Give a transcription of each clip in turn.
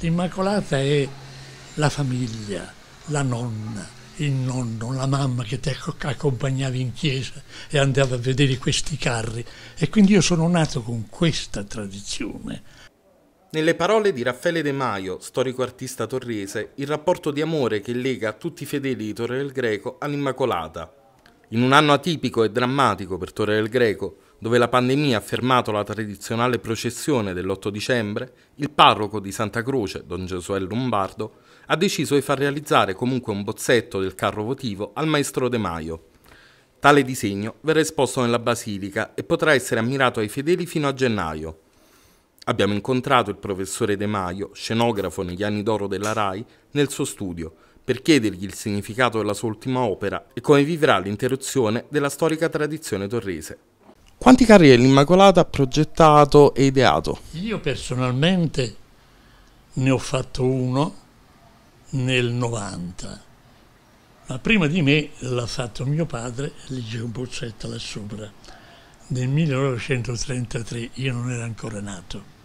L'Immacolata è la famiglia, la nonna, il nonno, la mamma che ti accompagnava in chiesa e andava a vedere questi carri. E quindi io sono nato con questa tradizione. Nelle parole di Raffaele De Maio, storico artista torrese, il rapporto di amore che lega tutti i fedeli di Torre del Greco all'Immacolata. In un anno atipico e drammatico per Torre del Greco, dove la pandemia ha fermato la tradizionale processione dell'8 dicembre, il parroco di Santa Croce, don Giosuè Lombardo, ha deciso di far realizzare comunque un bozzetto del carro votivo al maestro De Maio. Tale disegno verrà esposto nella basilica e potrà essere ammirato ai fedeli fino a gennaio. Abbiamo incontrato il professore De Maio, scenografo negli anni d'oro della RAI, nel suo studio per chiedergli il significato della sua ultima opera e come vivrà l'interruzione della storica tradizione torrese. Quanti carri l'Immacolata ha progettato e ideato? Io personalmente ne ho fatto uno nel 90, ma prima di me l'ha fatto mio padre, Eligio Boccetta là sopra, nel 1933, io non ero ancora nato.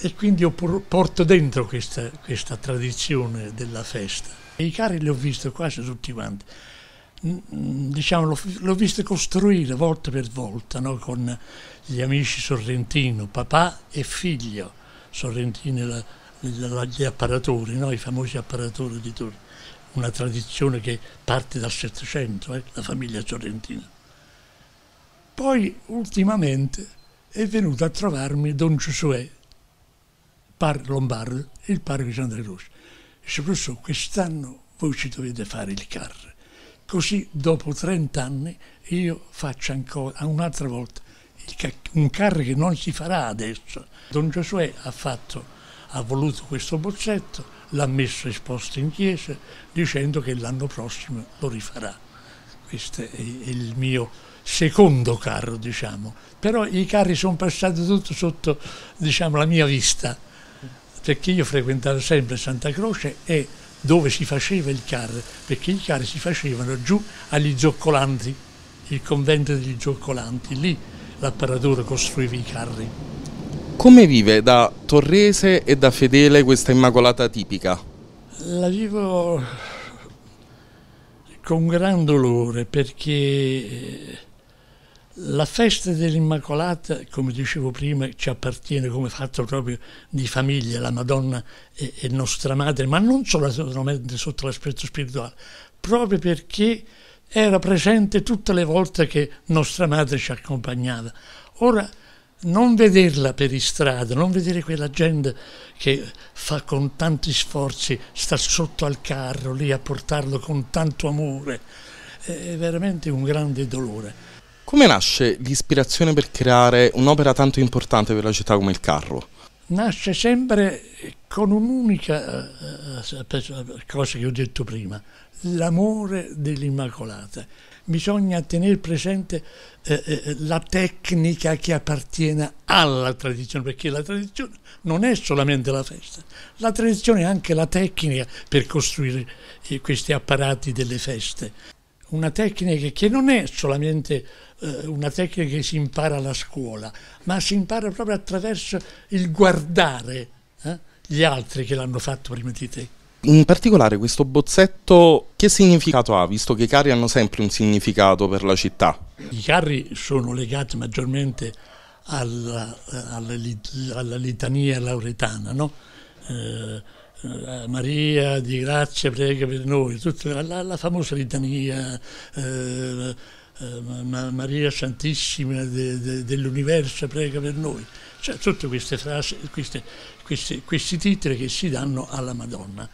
E quindi porto dentro questa, questa tradizione della festa. I carri li ho visti quasi tutti quanti diciamo, l'ho, visto costruire volta per volta no? con gli amici Sorrentino, papà e figlio. Sorrentino gli apparatori, no? i famosi apparatori di Torino, una tradizione che parte dal Settecento, eh? la famiglia Sorrentina. Poi ultimamente è venuto a trovarmi Don Giosuè par Lombardo, il parco di Santa Croce. Dice, professore, quest'anno voi ci dovete fare il carro così dopo 30 anni io faccio ancora un'altra volta un carro che non si farà adesso. Don Giosuè ha, fatto, ha voluto questo bozzetto, l'ha messo esposto in chiesa dicendo che l'anno prossimo lo rifarà. Questo è il mio secondo carro, diciamo. Però i carri sono passati tutto sotto diciamo, la mia vista, perché io frequentavo sempre Santa Croce e dove si faceva il car, perché i car si facevano giù agli zoccolanti, il convento degli zoccolanti, lì l'apparatore costruiva i carri. Come vive da torrese e da fedele questa immacolata tipica? La vivo con gran dolore perché eh, la festa dell'Immacolata, come dicevo prima, ci appartiene come fatto proprio di famiglia, la Madonna è, è nostra madre, ma non solamente sotto l'aspetto spirituale, proprio perché era presente tutte le volte che nostra madre ci accompagnava. Ora, non vederla per strada, non vedere quella gente che fa con tanti sforzi, sta sotto al carro lì a portarlo con tanto amore, è veramente un grande dolore. Come nasce l'ispirazione per creare un'opera tanto importante per la città come il carro? Nasce sempre con un'unica eh, eh, eh, cosa che ho detto prima, l'amore dell'Immacolata. Bisogna tenere presente eh, la tecnica che appartiene alla tradizione, perché la tradizione non è solamente la festa, la tradizione è anche la tecnica per costruire questi apparati delle feste una tecnica che non è solamente eh, una tecnica che si impara alla scuola, ma si impara proprio attraverso il guardare eh, gli altri che l'hanno fatto prima di te. In particolare questo bozzetto che significato ha, visto che i carri hanno sempre un significato per la città? I carri sono legati maggiormente alla, eh, alla, alla litania lauretana, no? eh, eh, Maria di grazia prega per noi, tutta la, la famosa litania, eh, eh Maria Santissima de, de, dell'universo prega per noi, cioè tutte queste frasi, queste, questi, questi titoli che si danno alla Madonna.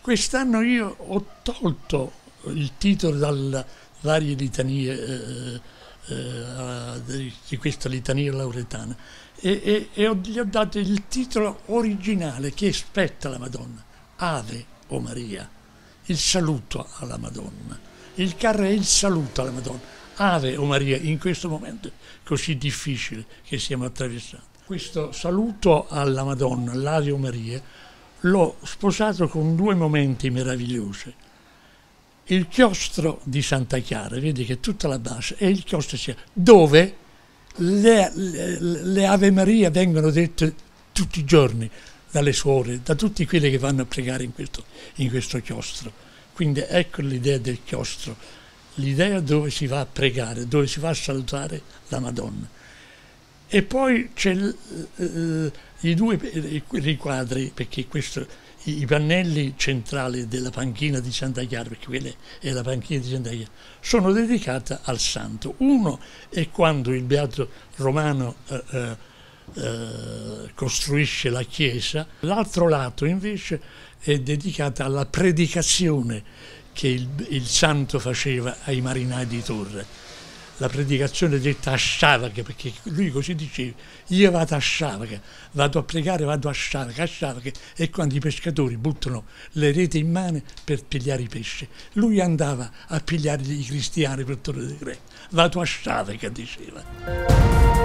Quest'anno io ho tolto il titolo dalle varie litanie. Eh, eh, di questa litania lauretana e, e, e ho, gli ho dato il titolo originale che spetta la Madonna, Ave o Maria, il saluto alla Madonna. Il carro è il saluto alla Madonna. Ave o Maria, in questo momento così difficile che stiamo attraversando. Questo saluto alla Madonna, l'Ave o Maria, l'ho sposato con due momenti meravigliosi il chiostro di Santa Chiara, vedi che tutta la base è il chiostro di cioè, dove le, le, le, Ave Maria vengono dette tutti i giorni dalle suore, da tutti quelli che vanno a pregare in questo, in questo chiostro. Quindi ecco l'idea del chiostro, l'idea dove si va a pregare, dove si va a salutare la Madonna. E poi c'è i due riquadri, perché questo i, pannelli centrali della panchina di Santa Chiara, perché quella è la panchina di Santa Chiara, sono dedicati al santo. Uno è quando il beato romano eh, eh, eh costruisce la chiesa, l'altro lato invece è dedicato alla predicazione che il, il santo faceva ai marinai di Torre la predicazione detta a Tasciavaca, perché lui così diceva, io vado a Sciavaca, vado a pregare, vado a Sciavaca, a Sciavaca è quando i pescatori buttano le reti in mano per pigliare i pesci. Lui andava a pigliare i cristiani per Torre del Re, vado a Sciavaca, diceva.